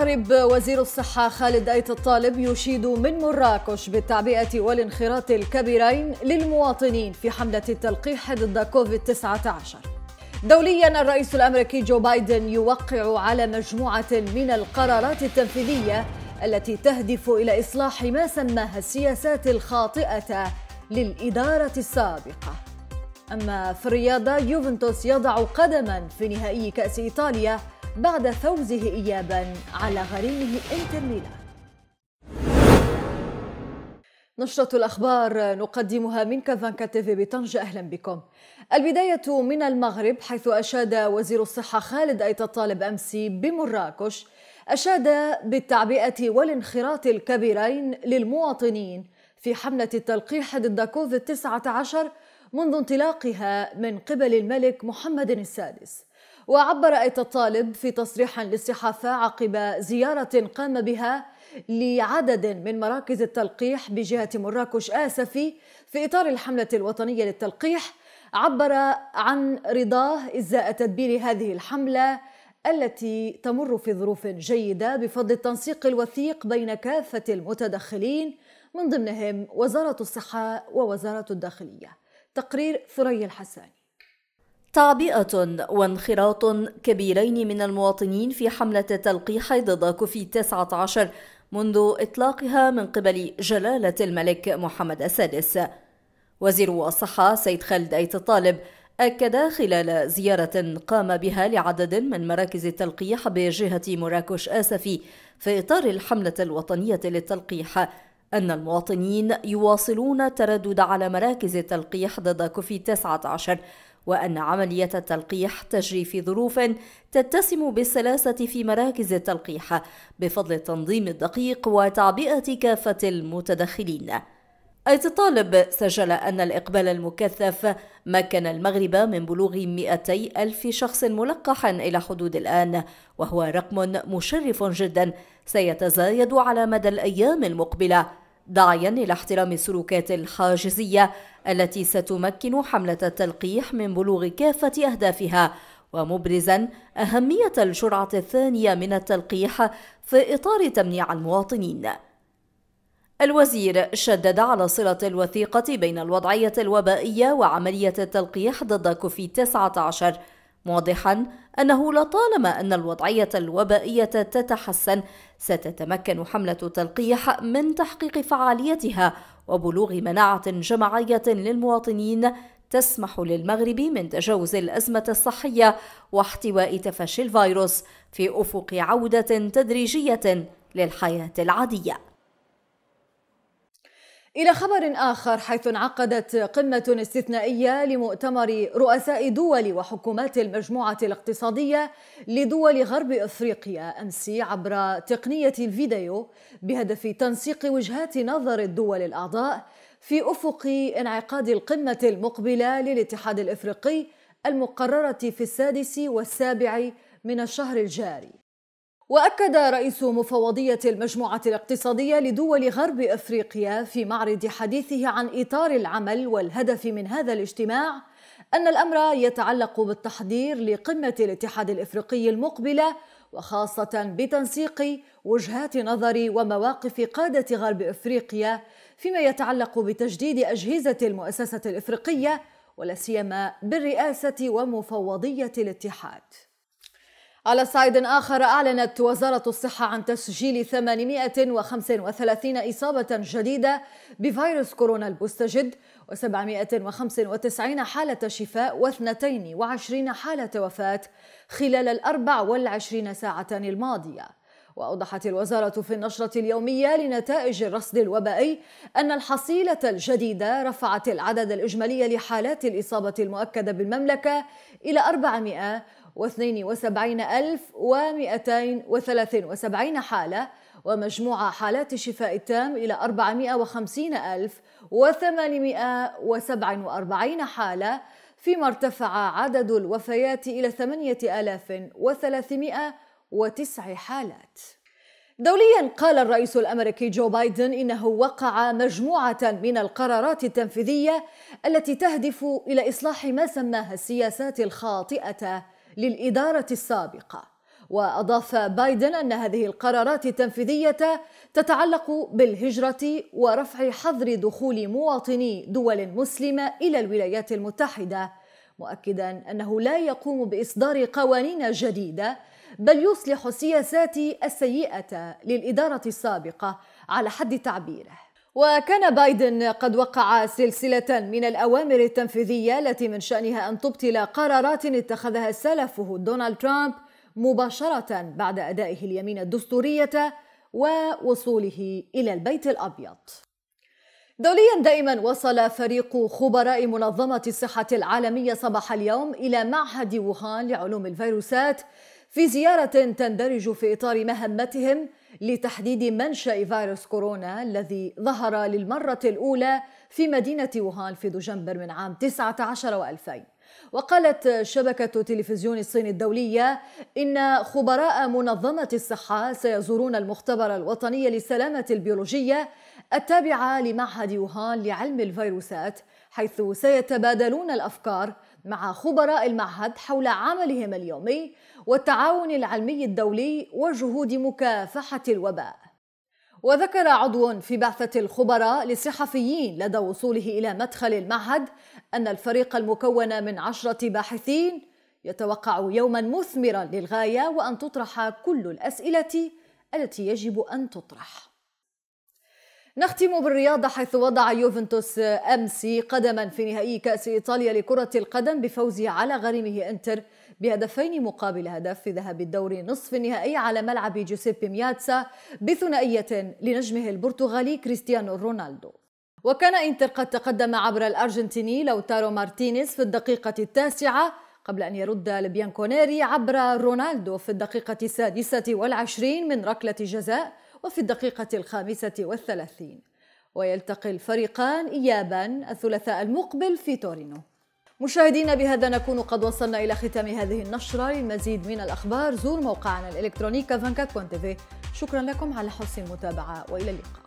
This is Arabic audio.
المغرب وزير الصحة خالد أيت الطالب يشيد من مراكش بالتعبئة والانخراط الكبيرين للمواطنين في حملة التلقيح ضد كوفيد 19 دوليا الرئيس الأمريكي جو بايدن يوقع على مجموعة من القرارات التنفيذية التي تهدف إلى إصلاح ما سماها السياسات الخاطئة للإدارة السابقة أما في الرياضة يوفنتوس يضع قدما في نهائي كأس إيطاليا بعد فوزه إيابا على غريمه إنتر ميلان نشرة الأخبار نقدمها من كافانكا تيفي بطنجة أهلا بكم البداية من المغرب حيث أشاد وزير الصحة خالد أيت الطالب أمس بمراكش أشاد بالتعبئة والانخراط الكبيرين للمواطنين في حملة التلقيح ضد كوفيد 19 منذ انطلاقها من قبل الملك محمد السادس وعبر ايت الطالب في تصريح للصحافه عقب زياره قام بها لعدد من مراكز التلقيح بجهه مراكش اسفي في اطار الحمله الوطنيه للتلقيح عبر عن رضاه ازاء تدبير هذه الحمله التي تمر في ظروف جيده بفضل التنسيق الوثيق بين كافه المتدخلين من ضمنهم وزاره الصحه ووزاره الداخليه تقرير ثري الحساني تعبئة وانخراط كبيرين من المواطنين في حملة تلقيح ضد كوفيد 19 منذ إطلاقها من قبل جلالة الملك محمد السادس وزير الصحة سيد خالد أيت الطالب أكد خلال زيارة قام بها لعدد من مراكز التلقيح بجهة مراكش آسفي في إطار الحملة الوطنية للتلقيح أن المواطنين يواصلون التردد على مراكز التلقيح ضد كوفيد 19 وأن عملية التلقيح تجري في ظروف تتسم بالسلاسة في مراكز التلقيح بفضل التنظيم الدقيق وتعبئة كافة المتدخلين. أيت الطالب سجل أن الإقبال المكثف مكن المغرب من بلوغ 200 ألف شخص ملقح إلى حدود الآن وهو رقم مشرف جدا سيتزايد على مدى الأيام المقبلة داعيا إلى احترام السلوكات الحاجزية التي ستمكن حملة التلقيح من بلوغ كافة أهدافها ومبرزا أهمية الجرعة الثانية من التلقيح في إطار تمنيع المواطنين الوزير شدد على صلة الوثيقة بين الوضعية الوبائية وعملية التلقيح ضد كوفيد 19 موضحا أنه لطالما أن الوضعية الوبائية تتحسن ستتمكن حملة التلقيح من تحقيق فعاليتها وبلوغ مناعة جماعية للمواطنين تسمح للمغرب من تجاوز الأزمة الصحية واحتواء تفشي الفيروس في أفق عودة تدريجية للحياة العادية إلى خبر آخر حيث انعقدت قمة استثنائية لمؤتمر رؤساء دول وحكومات المجموعة الاقتصادية لدول غرب أفريقيا أمس عبر تقنية الفيديو بهدف تنسيق وجهات نظر الدول الأعضاء في أفق انعقاد القمة المقبلة للاتحاد الإفريقي المقررة في السادس والسابع من الشهر الجاري واكد رئيس مفوضيه المجموعه الاقتصاديه لدول غرب افريقيا في معرض حديثه عن اطار العمل والهدف من هذا الاجتماع ان الامر يتعلق بالتحضير لقمه الاتحاد الافريقي المقبله وخاصه بتنسيق وجهات نظر ومواقف قاده غرب افريقيا فيما يتعلق بتجديد اجهزه المؤسسه الافريقيه ولا سيما بالرئاسه ومفوضيه الاتحاد على صعيد آخر أعلنت وزارة الصحة عن تسجيل 835 إصابة جديدة بفيروس كورونا المستجد و795 حالة شفاء و22 حالة وفاة خلال الأربع والعشرين ساعة الماضية وأوضحت الوزارة في النشرة اليومية لنتائج الرصد الوبائي أن الحصيلة الجديدة رفعت العدد الإجمالي لحالات الإصابة المؤكدة بالمملكة إلى 400 472,273 حالة ومجموع حالات الشفاء التام إلى 450,847 حالة فيما ارتفع عدد الوفيات إلى 8309 حالات دوليا قال الرئيس الامريكي جو بايدن انه وقع مجموعه من القرارات التنفيذيه التي تهدف الى اصلاح ما سماها السياسات الخاطئه للإدارة السابقة وأضاف بايدن أن هذه القرارات التنفيذية تتعلق بالهجرة ورفع حظر دخول مواطني دول مسلمة إلى الولايات المتحدة مؤكدا أنه لا يقوم بإصدار قوانين جديدة بل يصلح السياسات السيئة للإدارة السابقة على حد تعبيره وكان بايدن قد وقع سلسلة من الأوامر التنفيذية التي من شأنها أن تبطل قرارات اتخذها سلفه دونالد ترامب مباشرة بعد أدائه اليمين الدستورية ووصوله إلى البيت الأبيض. دوليا دائما وصل فريق خبراء منظمة الصحة العالمية صباح اليوم إلى معهد ووهان لعلوم الفيروسات في زيارة تندرج في إطار مهمتهم لتحديد منشأ فيروس كورونا الذي ظهر للمرة الأولى في مدينة ووهان في دجنبر من عام 19 و2000 وقالت شبكة تلفزيون الصين الدولية إن خبراء منظمة الصحة سيزورون المختبر الوطني للسلامة البيولوجية التابعة لمعهد ووهان لعلم الفيروسات حيث سيتبادلون الأفكار مع خبراء المعهد حول عملهم اليومي والتعاون العلمي الدولي وجهود مكافحة الوباء. وذكر عضو في بعثة الخبراء للصحفيين لدى وصوله إلى مدخل المعهد أن الفريق المكون من عشرة باحثين يتوقع يوما مثمرا للغاية وأن تطرح كل الأسئلة التي يجب أن تطرح. نختم بالرياضة حيث وضع يوفنتوس أمس قدما في نهائي كأس إيطاليا لكرة القدم بفوزه على غريمه إنتر بهدفين مقابل هدف في ذهاب الدور نصف النهائي على ملعب جوسيبي مياتسا بثنائية لنجمه البرتغالي كريستيانو رونالدو وكان إنتر قد تقدم عبر الأرجنتيني لوتارو مارتينيز في الدقيقة التاسعة قبل أن يرد البيانكونيري عبر رونالدو في الدقيقة السادسة والعشرين من ركلة جزاء وفي الدقيقة الخامسة والثلاثين ويلتقي الفريقان إيابا الثلاثاء المقبل في تورينو مشاهدينا بهذا نكون قد وصلنا إلى ختام هذه النشرة للمزيد من الأخبار زور موقعنا الإلكتروني كافانكا شكرا لكم على حسن المتابعة وإلى اللقاء